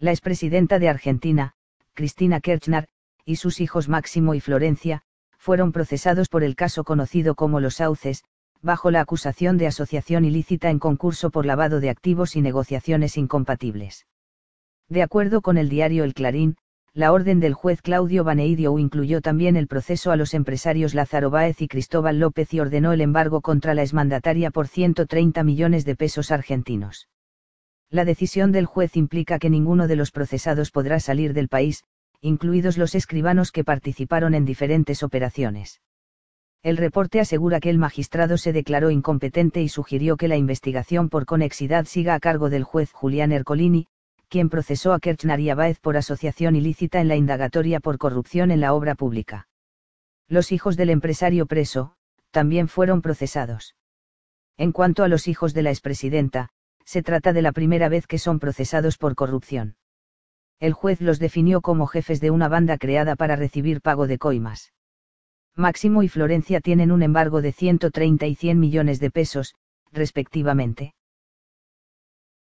La expresidenta de Argentina, Cristina Kirchner, y sus hijos Máximo y Florencia, fueron procesados por el caso conocido como los sauces, bajo la acusación de asociación ilícita en concurso por lavado de activos y negociaciones incompatibles. De acuerdo con el diario El Clarín, la orden del juez Claudio Baneidio incluyó también el proceso a los empresarios Lázaro Báez y Cristóbal López y ordenó el embargo contra la exmandataria por 130 millones de pesos argentinos. La decisión del juez implica que ninguno de los procesados podrá salir del país, incluidos los escribanos que participaron en diferentes operaciones. El reporte asegura que el magistrado se declaró incompetente y sugirió que la investigación por conexidad siga a cargo del juez Julián Ercolini, quien procesó a Kirchner y a por asociación ilícita en la indagatoria por corrupción en la obra pública. Los hijos del empresario preso, también fueron procesados. En cuanto a los hijos de la expresidenta, se trata de la primera vez que son procesados por corrupción. El juez los definió como jefes de una banda creada para recibir pago de coimas. Máximo y Florencia tienen un embargo de 130 y 100 millones de pesos, respectivamente.